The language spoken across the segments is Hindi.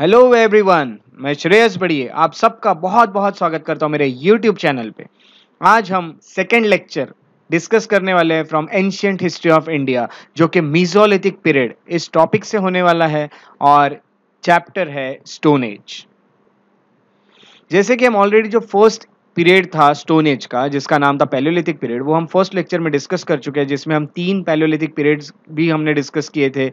हेलो एवरीवन मैं श्रेयस बड़िए आप सबका बहुत बहुत स्वागत करता हूँ मेरे यूट्यूब चैनल पे आज हम सेकेंड लेक्चर डिस्कस करने वाले हैं from ancient history of India जो कि मीजोलिथिक पीरियड इस टॉपिक से होने वाला है और चैप्टर है स्टोन एज जैसे कि हम ऑलरेडी जो फर्स्ट पीरियड था स्टोन एज का जिसका नाम था पैलोलिथिक पीरियड वो हम फर्स्ट लेक्चर में डिस्कस कर चुके हैं जिसमें हम तीन पैलोलिथिक पीरियड्स भी हमने डिस्कस किए थे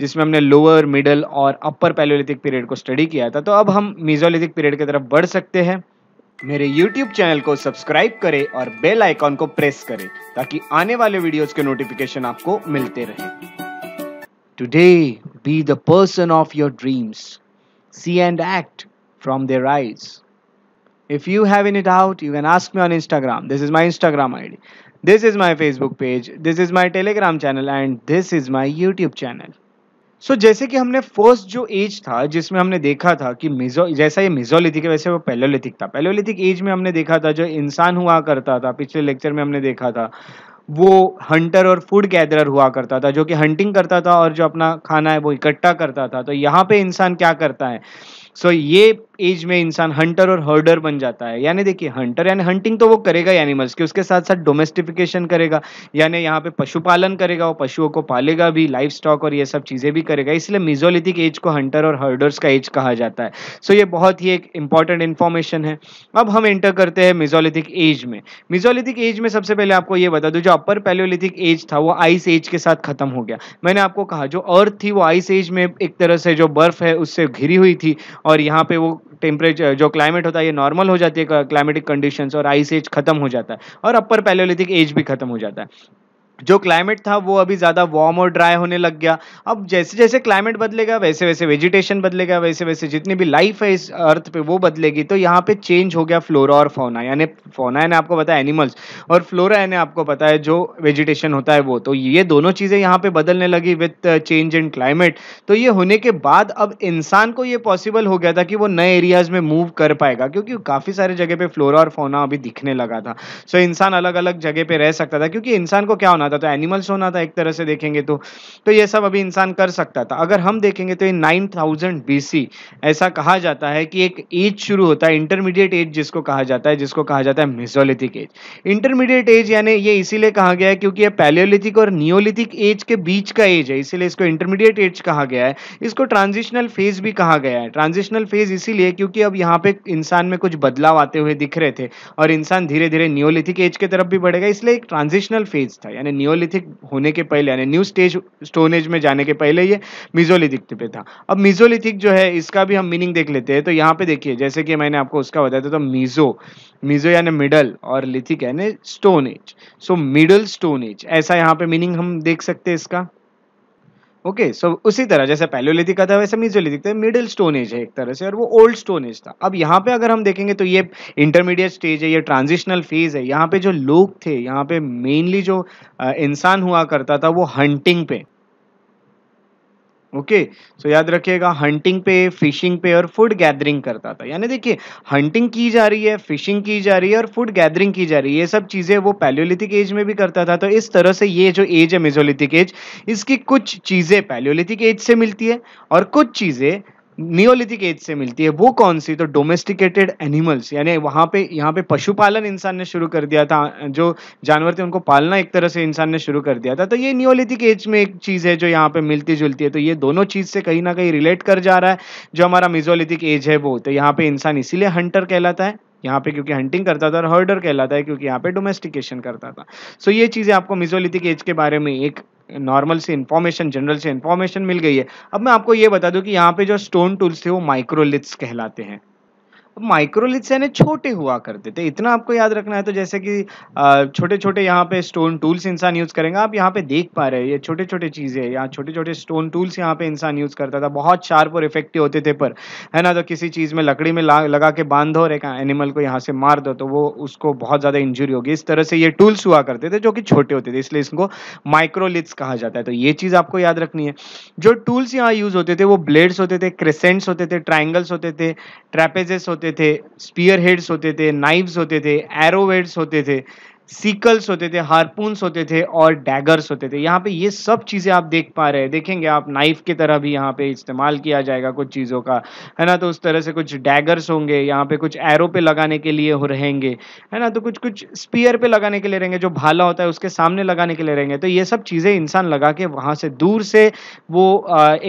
जिसमें हमने लोअर मिडल और अपर पैलोलिथिक पीरियड को स्टडी किया था तो अब हम मीजोलिथिक पीरियड की तरफ बढ़ सकते हैं मेरे YouTube चैनल को सब्सक्राइब करें और बेल आइकॉन को प्रेस करें ताकि आने वाले वीडियोस के नोटिफिकेशन आपको मिलते रहे today be the person of your dreams see and act from their eyes If you have any doubt, you can ask me on Instagram. This is my Instagram ID. This is my Facebook page. This is my Telegram channel and this is my YouTube channel. So so, जैसे कि हमने फर्स्ट जो एज था जिसमें हमने देखा था कि मिजो जैसा ये मिजोलिथिक है वैसे वो पैलोलिथिक था पैलोलिथिक एज में हमने देखा था जो इंसान हुआ करता था पिछले लेक्चर में हमने देखा था वो हंटर और फूड गैदरर हुआ करता था जो कि हंटिंग करता था और जो अपना खाना है वो इकट्ठा करता था तो यहाँ पे इंसान क्या करता है सो so, ये एज में इंसान हंटर और हर्डर बन जाता है यानी देखिए हंटर यानी हंटिंग तो वो करेगा एनिमल्स की उसके साथ साथ डोमेस्टिफिकेशन करेगा यानी यहाँ पे पशुपालन करेगा वो पशुओं को पालेगा भी लाइफ स्टॉक और ये सब चीज़ें भी करेगा इसलिए मिजोलिथिक एज को हंटर और हर्डर्स का एज कहा जाता है सो so, ये बहुत ही एक इंपॉर्टेंट इन्फॉर्मेशन है अब हम एंटर करते हैं मिजोलिथिक एज में मिजोलिथिक एज में सबसे पहले आपको ये बता दूँ जो अपर पैलियोलिथिक एज था वो आइस एज के साथ खत्म हो गया मैंने आपको कहा जो अर्थ थी वो आइस एज में एक तरह से जो बर्फ है उससे घिरी हुई थी और यहाँ पे वो टेम्परेचर जो क्लाइमेट होता है ये नॉर्मल हो जाती है क्लाइमेटिक कंडीशंस और आइस एज खत्म हो जाता है और अपर पैलोलिथिक एज भी खत्म हो जाता है जो क्लाइमेट था वो अभी ज़्यादा वार्म और ड्राई होने लग गया अब जैसे जैसे क्लाइमेट बदलेगा वैसे वैसे वेजिटेशन बदलेगा वैसे वैसे जितनी भी लाइफ है इस अर्थ पे वो बदलेगी तो यहाँ पे चेंज हो गया फ्लोरा और फोना यानी फोना यानी आपको पता है एनिमल्स और फ्लोरा यानी आपको पता है जो वेजिटेशन होता है वो तो ये दोनों चीज़ें यहाँ पर बदलने लगी विथ चेंज इन क्लाइमेट तो ये होने के बाद अब इंसान को ये पॉसिबल हो गया था कि वो नए एरियाज़ में मूव कर पाएगा क्योंकि काफ़ी सारे जगह पर फ्लोरा और फोना अभी दिखने लगा था सो इंसान अलग अलग जगह पर रह सकता था क्योंकि इंसान को क्या होना था तो एनिमल्स होना था एक तरह से देखेंगे तो तो ये सब अभी इंसान कर सकता था अगर हम देखेंगे तो ये नाइन थाउजेंड बी ऐसा कहा जाता है कि एक एज शुरू होता है इंटरमीडिएट एज जिसको कहा जाता है जिसको कहा जाता है मिजोलिथिक एज इंटरमीडिएट एज यानी ये इसीलिए कहा गया है क्योंकि ये पैलियोलिथिक और नियोलिथिक एज के बीच का एज है इसीलिए इसको इंटरमीडिएट एज कहा गया है इसको ट्रांजिशनल फेज भी कहा गया है ट्रांजिशनल फेज इसीलिए क्योंकि अब यहाँ पे इंसान में कुछ बदलाव आते हुए दिख रहे थे और इंसान धीरे धीरे नियोलिथिक एज की तरफ भी बढ़ेगा इसलिए एक ट्रांजिशनल फेज था यानी नियोलिथिक होने के पहले यानी न्यू स्टेज स्टोन एज में जाने के पहले ये मिजोलिथिक पे था अब मिजोलिथिक जो है इसका भी हम मीनिंग देख लेते हैं तो यहाँ पे देखिए जैसे कि मैंने आपको उसका बताया था तो मिजो मिजो यानी मिडल और लिथिक यानी stone age so middle stone age ऐसा यहाँ पे मीनिंग हम देख सकते हैं इसका ओके okay, सो so उसी तरह जैसे पैलोलिथिक का था वैसे मीजोलिथिक था मिडिल स्टोन एज है एक तरह से और वो ओल्ड स्टोन एज था अब यहाँ पे अगर हम देखेंगे तो ये इंटरमीडिएट स्टेज है ये ट्रांजिशनल फेज है यहाँ पे जो लोग थे यहाँ पे मेनली जो इंसान हुआ करता था वो हंटिंग पे ओके okay, सो so याद रखिएगा हंटिंग पे फिशिंग पे और फूड गैदरिंग करता था यानी देखिए हंटिंग की जा रही है फिशिंग की जा रही है और फूड गैदरिंग की जा रही है ये सब चीज़ें वो पैलियोलिथिक एज में भी करता था तो इस तरह से ये जो एज है मेजोलिथिक एज इसकी कुछ चीज़ें पैलियोलिथिक एज से मिलती है और कुछ चीज़ें नियोलिथिक एज से मिलती है वो कौन सी तो डोमेस्टिकेटेड एनिमल्स यानी वहाँ पे यहाँ पे पशुपालन इंसान ने शुरू कर दिया था जो जानवर थे उनको पालना एक तरह से इंसान ने शुरू कर दिया था तो ये नियोलिथिक एज में एक चीज़ है जो यहाँ पे मिलती जुलती है तो ये दोनों चीज़ से कहीं ना कहीं रिलेट कर जा रहा है जो हमारा मिजोलिथिक एज है वो तो यहाँ पे इंसान इसीलिए हंटर कहलाता है यहाँ पे क्योंकि हंटिंग करता था और हर्डर कहलाता है क्योंकि यहाँ पे डोमेस्टिकेशन करता था सो so ये चीज़ें आपको मिजोलिथिक एज के बारे में एक नॉर्मल से इन्फॉर्मेशन जनरल से इन्फॉर्मेशन मिल गई है अब मैं आपको ये बता दूं कि यहाँ पे जो स्टोन टूल्स थे वो माइक्रोलिथ्स कहलाते हैं माइक्रोलिथ्स यानी छोटे हुआ करते थे इतना आपको याद रखना है तो जैसे कि छोटे छोटे यहाँ पे स्टोन टूल्स इंसान यूज़ करेंगे आप यहाँ पे देख पा रहे हैं ये छोटे छोटे चीज़ें यहाँ छोटे छोटे स्टोन टूल्स यहाँ पे इंसान यूज़ करता था बहुत शार्प और इफेक्टिव होते थे पर है ना तो किसी चीज़ में लकड़ी में लगा के बांध दो एक एनिमल को यहाँ से मार दो तो वो उसको बहुत ज़्यादा इंजुरी होगी इस तरह से ये टूल्स हुआ करते थे जो कि छोटे होते थे इसलिए इसको माइक्रोलिथ्स कहा जाता है तो ये चीज़ आपको याद रखनी है जो टूल्स यहाँ यूज़ होते थे वो ब्लेड्स होते थे क्रेसेंट्स होते थे ट्राइंगल्स होते थे ट्रेपेजेस होते होते थे स्पीयर हेड्स होते थे नाइव्स होते थे एरो हेड्स होते थे सीकल्स होते थे हारपून्स होते थे और डैगर्स होते थे यहाँ पे ये सब चीज़ें आप देख पा रहे हैं देखेंगे आप नाइफ की तरह भी यहाँ पे इस्तेमाल किया जाएगा कुछ चीज़ों का है ना तो उस तरह से कुछ डैगर्स होंगे यहाँ पे कुछ एरो पे लगाने के लिए हो रहेंगे है ना तो कुछ कुछ स्पीयर पे लगाने के लिए रहेंगे जो भाला होता है उसके सामने लगाने के लिए रहेंगे तो ये सब चीज़ें इंसान लगा के वहाँ से दूर से वो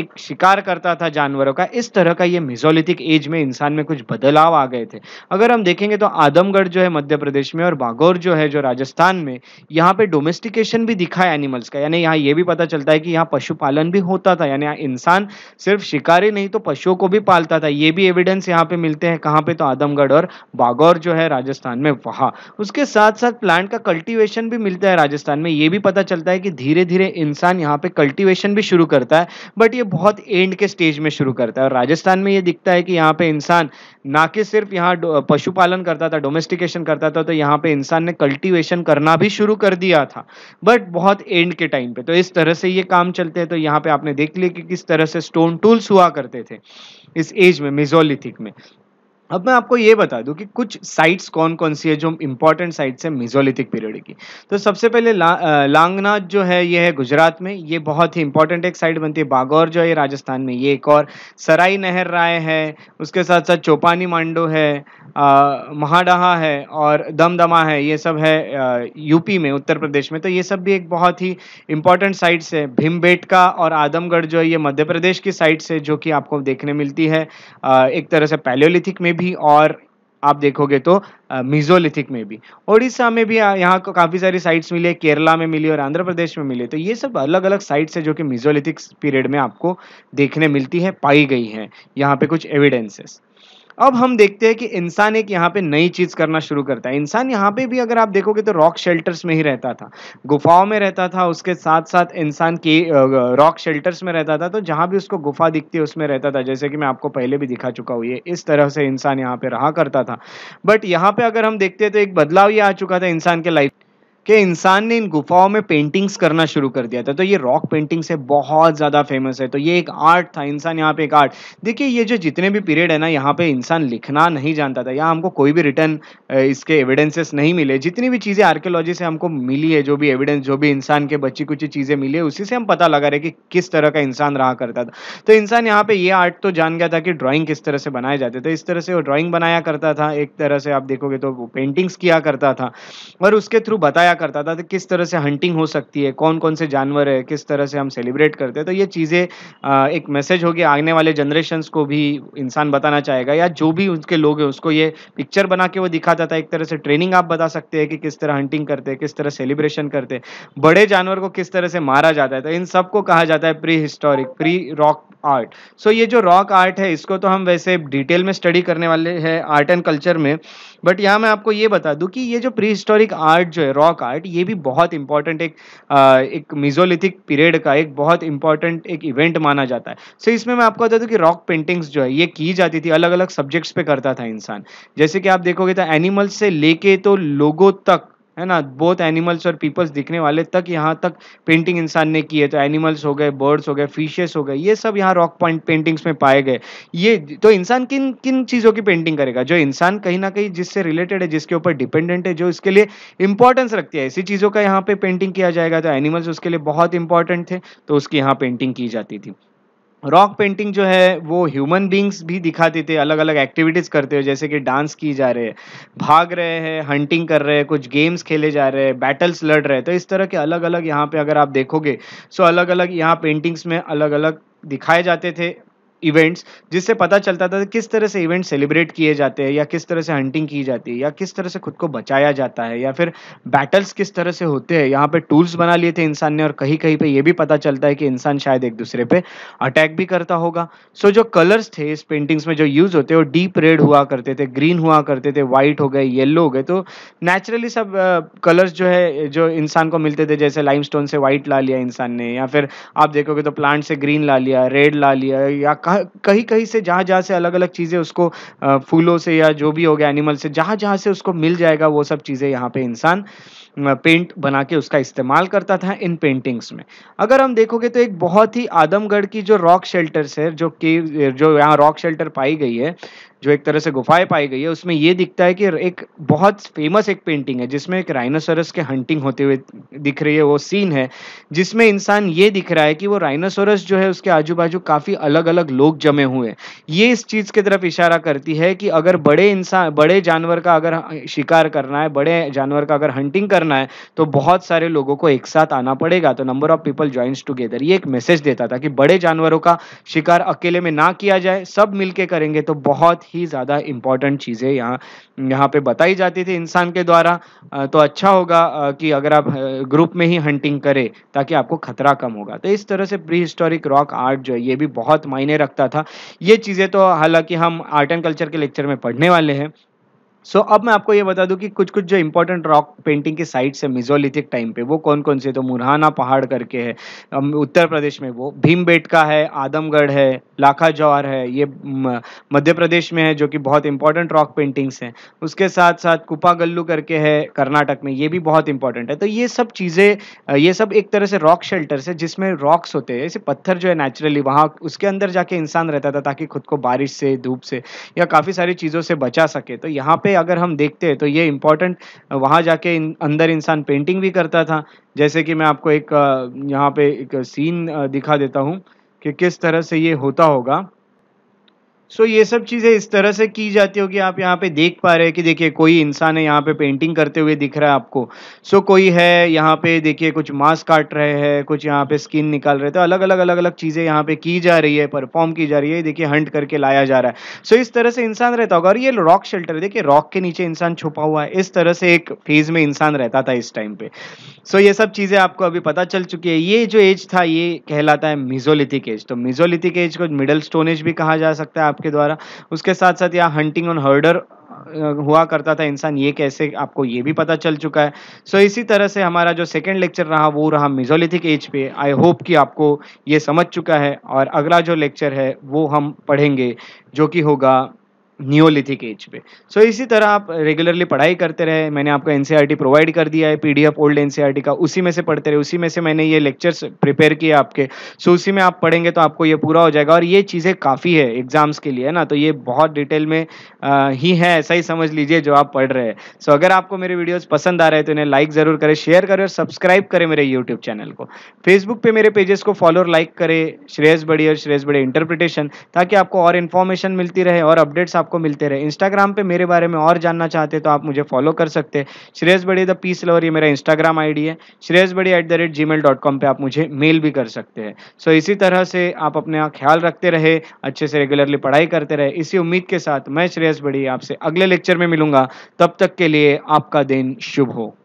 एक शिकार करता था जानवरों का इस तरह का ये मिजोलिथिक एज में इंसान में कुछ बदलाव आ गए थे अगर हम देखेंगे तो आदमगढ़ जो है मध्य प्रदेश में और बागौर जो है जो राजस्थान में यहाँ पे डोमेस्टिकेशन भी दिखा है एनिमल्स का यानी यहाँ ये भी पता चलता है कि यहाँ पशुपालन भी होता था यानी इंसान सिर्फ शिकारी नहीं तो पशुओं को भी पालता था ये भी एविडेंस यहाँ पे मिलते हैं कहाँ पे तो आदमगढ़ और बागौर जो है राजस्थान में वहाँ उसके साथ साथ प्लांट का कल्टिवेशन भी मिलता है राजस्थान में ये भी पता चलता है कि धीरे धीरे इंसान यहाँ पे कल्टिवेशन भी शुरू करता है बट ये बहुत एंड के स्टेज में शुरू करता है और राजस्थान में ये दिखता है कि यहाँ पे इंसान ना कि सिर्फ यहाँ पशुपालन करता था डोमेस्टिकेशन करता था तो यहाँ पे इंसान ने कल्टिवेशन ऑब्जर्वेशन करना भी शुरू कर दिया था बट बहुत एंड के टाइम पे तो इस तरह से ये काम चलते हैं तो यहाँ पे आपने देख लिया कि किस तरह से स्टोन टूल्स हुआ करते थे इस एज में मिजोलिथिक में अब मैं आपको ये बता दूं कि कुछ साइट्स कौन कौन सी है जो इंपॉर्टेंट साइट्स है मिजोलिथिक पीरियड की तो सबसे पहले ला, लांगनाथ जो है ये है गुजरात में ये बहुत ही इंपॉर्टेंट एक साइट बनती है बागौर जो है राजस्थान में ये एक और सराई नहर राय है उसके साथ साथ चौपानी मांडो है महाडहा है और दमदमा है ये सब है आ, यूपी में उत्तर प्रदेश में तो ये सब भी एक बहुत ही इंपॉर्टेंट साइट्स है भीमबेटका और आदमगढ़ जो है ये मध्य प्रदेश की साइट्स है जो कि आपको देखने मिलती है एक तरह से पैलियोलिथिक में भी और आप देखोगे तो मिजोलिथिक में भी ओडिशा में भी यहाँ को काफ़ी सारी साइट्स मिली है केरला में मिली और आंध्र प्रदेश में मिली तो ये सब अलग अलग साइट्स है जो कि मिजोलिथिक पीरियड में आपको देखने मिलती है पाई गई है यहाँ पे कुछ एविडेंसेस अब हम देखते हैं कि इंसान एक यहाँ पे नई चीज़ करना शुरू करता है इंसान यहाँ पे भी अगर आप देखोगे तो रॉक शेल्टर्स में ही रहता था गुफाओं में रहता था उसके साथ साथ इंसान की रॉक शेल्टर्स में रहता था तो जहाँ भी उसको गुफा दिखती है उसमें रहता था जैसे कि मैं आपको पहले भी दिखा चुका हूँ ये इस तरह से इंसान यहाँ पे रहा करता था बट यहाँ पे अगर हम देखते हैं तो एक बदलाव ये आ चुका था इंसान के लाइफ कि इंसान ने इन गुफाओं में पेंटिंग्स करना शुरू कर दिया था तो ये रॉक पेंटिंग से बहुत ज़्यादा फेमस है तो ये एक आर्ट था इंसान यहाँ पे एक आर्ट देखिए ये जो जितने भी पीरियड है ना यहाँ पे इंसान लिखना नहीं जानता था यहाँ हमको कोई भी रिटर्न इसके एविडेंसेस नहीं मिले जितनी भी चीज़ें आर्कियोलॉजी से हमको मिली है जो भी एविडेंस जो भी इंसान के बच्ची कुछ चीज़ें मिली है उसी से हम पता लगा रहे कि किस तरह का इंसान रहा करता था तो इंसान यहाँ पे ये आर्ट तो जान गया था कि ड्रॉइंग किस तरह से बनाए जाते थे इस तरह से वो ड्रॉइंग बनाया करता था एक तरह से आप देखोगे तो पेंटिंग्स किया करता था और उसके थ्रू बताया बताया करता था तो किस तरह से हंटिंग हो सकती है कौन कौन से जानवर है किस तरह से हम सेलिब्रेट करते हैं तो ये चीज़ें एक मैसेज होगी आने वाले जनरेशन को भी इंसान बताना चाहेगा या जो भी उसके लोग हैं उसको ये पिक्चर बना के वो दिखाता था एक तरह से ट्रेनिंग आप बता सकते हैं कि किस तरह हंटिंग करते हैं किस तरह सेलिब्रेशन करते हैं बड़े जानवर को किस तरह से मारा जाता है तो इन सबको कहा जाता है prehistoric pre rock art so ये जो रॉक आर्ट है इसको तो हम वैसे डिटेल में स्टडी करने वाले हैं आर्ट एंड कल्चर में बट यहाँ मैं आपको ये बता दूँ कि ये जो प्री हिस्टोरिक आर्ट जो है रॉक ऑफ आर्ट ये भी बहुत इंपॉर्टेंट एक आ, एक मिजोलिथिक पीरियड का एक बहुत इंपॉर्टेंट एक इवेंट माना जाता है सो so, इसमें मैं आपको बता दूँ कि रॉक पेंटिंग्स जो है ये की जाती थी अलग अलग सब्जेक्ट्स पे करता था इंसान जैसे कि आप देखोगे तो एनिमल्स से लेके तो लोगों तक है ना बहुत एनिमल्स और पीपल्स दिखने वाले तक यहाँ तक पेंटिंग इंसान ने की है तो एनिमल्स हो गए बर्ड्स हो गए फिशेस हो गए ये सब यहाँ रॉक पॉइंट पेंटिंग्स में पाए गए ये तो इंसान किन किन चीज़ों की पेंटिंग करेगा जो इंसान कहीं ना कहीं जिससे रिलेटेड है जिसके ऊपर डिपेंडेंट है जो इसके लिए इंपॉर्टेंस रखती है ऐसी चीज़ों का यहाँ पे पेंटिंग किया जाएगा तो एनिमल्स उसके लिए बहुत इंपॉर्टेंट थे तो उसकी यहाँ पेंटिंग की जाती थी रॉक पेंटिंग जो है वो ह्यूमन बींग्स भी दिखाते थे अलग अलग एक्टिविटीज़ करते हुए जैसे कि डांस की जा रहे हैं भाग रहे हैं हंटिंग कर रहे हैं कुछ गेम्स खेले जा रहे हैं बैटल्स लड़ रहे हैं तो इस तरह के अलग अलग यहाँ पे अगर आप देखोगे सो अलग अलग यहाँ पेंटिंग्स में अलग अलग दिखाए जाते थे इवेंट्स जिससे पता चलता था किस तरह से इवेंट सेलिब्रेट किए जाते हैं या किस तरह से हंटिंग की जाती है या किस तरह से खुद को बचाया जाता है या फिर बैटल्स किस तरह से होते हैं यहाँ पे टूल्स बना लिए थे इंसान ने और कहीं कहीं पे ये भी पता चलता है कि इंसान शायद एक दूसरे पे अटैक भी करता होगा सो so, जो कलर्स थे इस पेंटिंग्स में जो यूज़ होते वो डीप रेड हुआ करते थे ग्रीन हुआ करते थे वाइट हो गए येल्लो हो गए तो नेचुरली सब कलर्स uh, जो है जो इंसान को मिलते थे जैसे लाइम से वाइट ला लिया इंसान ने या फिर आप देखोगे तो प्लांट से ग्रीन ला लिया रेड ला लिया या हाँ, कहीं कहीं से जहाँ जहाँ से अलग अलग चीज़ें उसको फूलों से या जो भी हो गया एनिमल से जहाँ जहाँ से उसको मिल जाएगा वो सब चीज़ें यहाँ पे इंसान पेंट बना के उसका इस्तेमाल करता था इन पेंटिंग्स में अगर हम देखोगे तो एक बहुत ही आदमगढ़ की जो रॉक शेल्टर्स है जो कि जो यहाँ रॉक शेल्टर पाई गई है जो एक तरह से गुफाएं पाई गई है उसमें ये दिखता है कि एक बहुत फेमस एक पेंटिंग है जिसमें एक राइनोसोरस के हंटिंग होते हुए दिख रही है वो सीन है जिसमें इंसान ये दिख रहा है कि वो राइनोसोरस जो है उसके आजू बाजू काफ़ी अलग अलग लोग जमे हुए हैं ये इस चीज़ की तरफ इशारा करती है कि अगर बड़े इंसान बड़े जानवर का अगर शिकार करना है बड़े जानवर का अगर हंटिंग करना है तो बहुत सारे लोगों को एक साथ आना पड़ेगा तो number of people joins together ये एक मैसेज देता था कि बड़े जानवरों का शिकार अकेले में ना किया जाए सब मिलके करेंगे तो बहुत ही ज़्यादा इम्पॉर्टेंट चीज़ें यहाँ यहाँ पे बताई जाती थी इंसान के द्वारा तो अच्छा होगा कि अगर आप ग्रुप में ही हंटिंग करें ताकि आपको खतरा कम होगा तो इस तरह से प्री हिस्टोरिक रॉक आर्ट जो है ये भी बहुत मायने रखता था ये चीज़ें तो हालांकि हम आर्ट एंड कल्चर के लेक्चर में पढ़ने वाले हैं सो so, अब मैं आपको ये बता दूं कि कुछ कुछ जो इंपॉर्टेंट रॉक पेंटिंग के साइट्स है मिजोलिथिक टाइम पे वो कौन कौन से तो मुरहाना पहाड़ करके है उत्तर प्रदेश में वो भीम का है आदमगढ़ है लाखा जौहर है ये मध्य प्रदेश में है जो कि बहुत इंपॉर्टेंट रॉक पेंटिंग्स हैं उसके साथ साथ कुपागल्लू करके है कर्नाटक में ये भी बहुत इंपॉर्टेंट है तो ये सब चीज़ें ये सब एक तरह से रॉक शेल्टर्स है जिसमें रॉक्स होते हैं ऐसे पत्थर जो है नेचुरली वहाँ उसके अंदर जाके इंसान रहता था ताकि खुद को बारिश से धूप से या काफ़ी सारी चीज़ों से बचा सके तो यहाँ पर पे अगर हम देखते हैं तो ये इम्पोर्टेंट वहाँ जाके इन, अंदर इंसान पेंटिंग भी करता था जैसे कि मैं आपको एक यहाँ पे एक सीन दिखा देता हूँ कि किस तरह से ये होता होगा सो ये सब चीज़ें इस तरह से की जाती होगी आप यहाँ पे देख पा रहे हैं कि देखिए कोई इंसान है यहाँ पे पेंटिंग करते हुए दिख रहा है आपको सो so, कोई है यहाँ पे देखिए कुछ मांस काट रहे हैं कुछ यहाँ पे स्किन निकाल रहे थे तो अलग अलग अलग अलग चीज़ें यहाँ पे की जा रही है परफॉर्म की जा रही है देखिए हंट करके लाया जा रहा है सो so, इस तरह से इंसान रहता होगा और ये रॉक शेल्टर है देखिए रॉक के नीचे इंसान छुपा हुआ है इस तरह से एक फेज में इंसान रहता था इस टाइम पे सो ये सब चीज़ें आपको अभी पता चल चुकी है ये जो एज था ये कहलाता है मिजोलिथिक एज तो मिजोलिथिक एज को मिडल स्टोन एज भी कहा जा सकता है आपके द्वारा उसके साथ साथ यहाँ हंटिंग ऑन हर्डर हुआ करता था इंसान ये कैसे आपको ये भी पता चल चुका है सो so, इसी तरह से हमारा जो सेकेंड लेक्चर रहा वो रहा मिजोलिथिक एज पे आई होप कि आपको ये समझ चुका है और अगला जो लेक्चर है वो हम पढ़ेंगे जो कि होगा न्योलिथिक एज पे सो so, इसी तरह आप रेगुलरली पढ़ाई करते रहे मैंने आपको एन प्रोवाइड कर दिया है पीडीएफ ओल्ड एन का उसी में से पढ़ते रहे उसी में से मैंने ये लेक्चर्स प्रिपेयर किए आपके सो so, उसी में आप पढ़ेंगे तो आपको ये पूरा हो जाएगा और ये चीज़ें काफ़ी है एग्जाम्स के लिए है ना तो ये बहुत डिटेल में आ, ही है ऐसा ही समझ लीजिए जो आप पढ़ रहे हैं सो so, अगर आपको मेरे वीडियोज़ पसंद आ रहे हैं तो इन्हें लाइक ज़रूर करें शेयर करें और सब्सक्राइब करें मेरे यूट्यूब चैनल को फेसबुक पर मेरे पेजेस को फॉलो और लाइक करें श्रेयस बड़ी और श्रेयस बड़े इंटरप्रिटेशन ताकि आपको और इन्फॉर्मेशन मिलती रहे और अपडेट्स आप आपको मिलते रहे इंस्टाग्राम पे मेरे बारे में और जानना चाहते हैं तो आप मुझे फॉलो कर सकते हैं श्रेयस बड़ी द पीस लवर ये मेरा इंस्टाग्राम आईडी है श्रेयस बड़ी at the rate Gmail dot com पर आप मुझे मेल भी कर सकते हैं सो so, इसी तरह से आप अपना ख्याल रखते रहे अच्छे से रेगुलरली पढ़ाई करते रहे इसी उम्मीद के साथ मैं श्रेयस बड़ी आपसे अगले लेक्चर में मिलूंगा तब तक के लिए आपका दिन शुभ हो